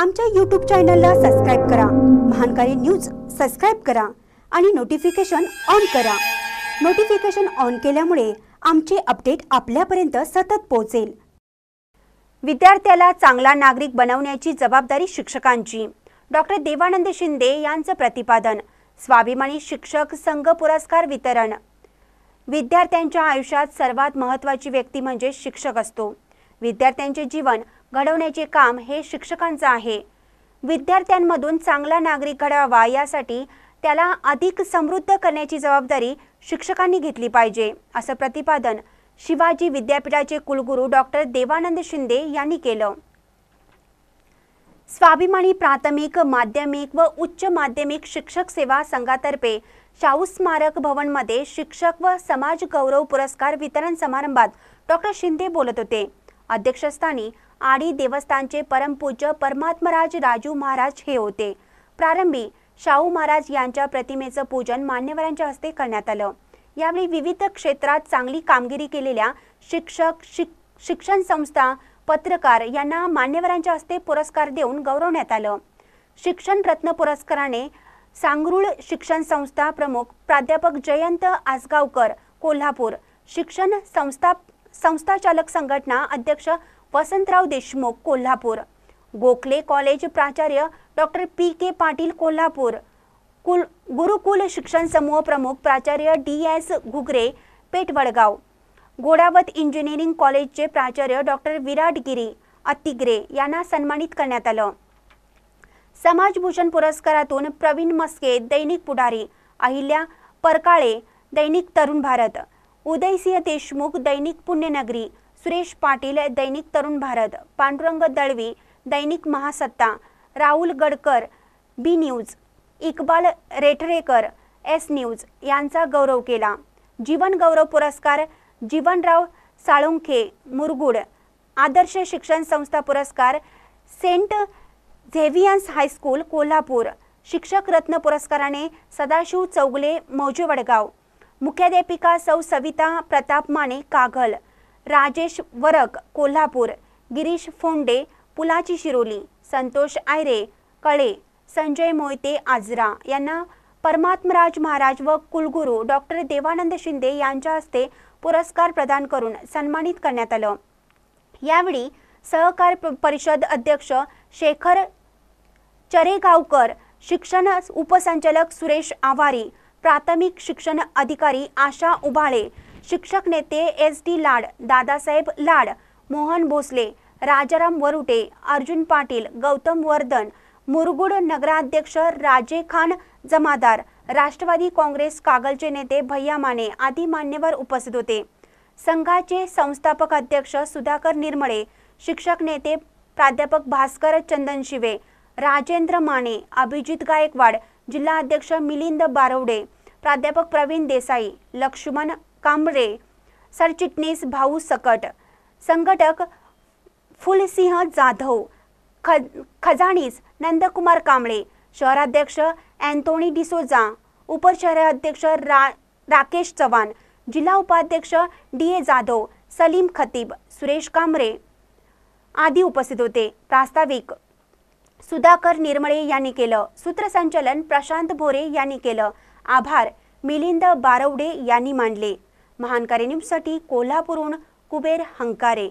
आमच्या यूट्यूब चॅनलला सबस्क्राईब करा महानकारी न्यूज सबस्क्राईब करा आणि नोटिफिकेशन ऑन करा नोटिफिकेशन ऑन केल्यामुळे आमचे अपडेट आपल्यापर्यंत सतत पोहोचेल विद्यार्थ्याला चांगला नागरिक बनवण्याची जबाबदारी शिक्षकांची डॉक्टर देवानंद शिंदे यांचं प्रतिपादन स्वाभिमानी शिक्षक संघ पुरस्कार वितरण विद्यार्थ्यांच्या आयुष्यात सर्वात महत्त्वाची व्यक्ती म्हणजे शिक्षक असतो विद्यार्थ्यांचे जीवन घडवण्याचे काम हे शिक्षकांचं आहे विद्यार्थ्यांमधून चांगला नागरिक घडावा यासाठी त्याला अधिक समृद्ध करण्याची जबाबदारी शिक्षकांनी घेतली पाहिजे असं प्रतिपादन शिवाजी विद्यापीठाचे कुलगुरू डॉक्टर देवानंद शिंदे यांनी केलं स्वाभिमानी प्राथमिक माध्यमिक व उच्च माध्यमिक शिक्षक सेवा संघातर्फे शाहू स्मारक भवनमध्ये शिक्षक व समाज गौरव पुरस्कार वितरण समारंभात डॉक्टर शिंदे बोलत होते अध्यक्षस्थानी आणि देवस्थानचे परमपूज्य परमात्मराज राजू महाराज हे होते प्रारंभी शाहू महाराज यांच्या प्रतिमेचं पूजन मान्यवरांच्या हस्ते करण्यात आलं यावेळी विविध क्षेत्रात चांगली कामगिरी केलेल्या शिक्षक शिक्षण संस्था पत्रकार यांना मान्यवरांच्या हस्ते पुरस्कार देऊन गौरवण्यात आलं शिक्षण रत्न पुरस्काराने सांगरुळ शिक्षण संस्था प्रमुख प्राध्यापक जयंत आसगावकर कोल्हापूर शिक्षण संस्था संस्थाचालक संघटना अध्यक्ष वसंतराव देशमुख कोल्हापूर गोखले कॉलेज प्राचार्य doctor P K Patil Kolhapur कुल गुरुकुल शिक्षण समूह प्रमुख प्राचार्य D S Ghugare Pethvadgaon Ghodawat engineering कॉलेजचे प्राचार्य डॉक्टर विराट गिरी अतिग्रे यांना सन्मानित करण्यात आलं समाजभूषण पुरस्कारातून प्रवीण मस्के दैनिक पुढारी अहिल्या परकाळे दैनिक तरुण भारत उदयसिंह देशमुख दैनिक पुण्यनगरी सुरेश पाटील दैनिक तरुण Bharat Pandurang Dalvi Dainik Mahasatta Rahul Gadkar B news Iqbal Rethrekar S news यांचा गौरव केला जीवन गौरव पुरस्कार जीवनराव साळुंखे मुरगुड आदर्श शिक्षण संस्था पुरस्कार सेंट झेव्हियन्स हायस्कूल कोल्हापूर शिक्षक रत्न पुरस्काराने सदाशिव चौगले मौजे वडगाव मुख्याध्यापिका सौ सविता प्रताप माने कागल राजेश वरक कोल्हापूर गिरीश फोंडे पुलाची शिरोली संतोष आयरे कळे संजय मोहिते आजरा यांना परमात्मराज महाराज व कुलगुरू डॉक्टर देवानंद शिंदे यांच्या हस्ते पुरस्कार प्रदान करून सन्मानित करण्यात आलं यावेळी सहकार परिषद अध्यक्ष शेखर चरेगावकर शिक्षण उपसंचालक सुरेश आवारी प्राथमिक शिक्षण अधिकारी आशा उभाळे शिक्षक नेते एस डी लाड दादासाहेब लाड मोहन भोसले राजाराम वरुटे अर्जुन पाटील गौतम वर्धन मुरगुड नगराध्यक्ष राजे खान जमादार राष्ट्रवादी काँग्रेस कागलचे नेते भैया माने आदी मान्यवर उपस्थित होते संघाचे संस्थापक अध्यक्ष सुधाकर निर्मळे शिक्षक नेते प्राध्यापक भास्कर चंदन शिवे राजेंद्र माने अभिजित गायकवाड जिल्हा अध्यक्ष मिलिंद बारवडे प्राध्यापक प्रवीण देसाई लक्ष्मण कांबळे सरचिटणीस भाऊ सकट संघटक फुलसिंह जाधव ख खजाणीस नंदकुमार कांबळे शहराध्यक्ष अँथोनी डिसोजा उपशहराध्यक्ष रा राकेश चव्हाण जिल्हा उपाध्यक्ष डी ए जाधव सलीम खतीब सुरेश कांबरे आदी उपस्थित होते प्रास्ताविक सुधाकर निर्मळे यांनी केलं सूत्रसंचलन प्रशांत भोरे यांनी केलं आभार मिलिंद बारवडे यांनी मांडले महानकारी कोला कोल्हापूरहून कुबेर हंकारे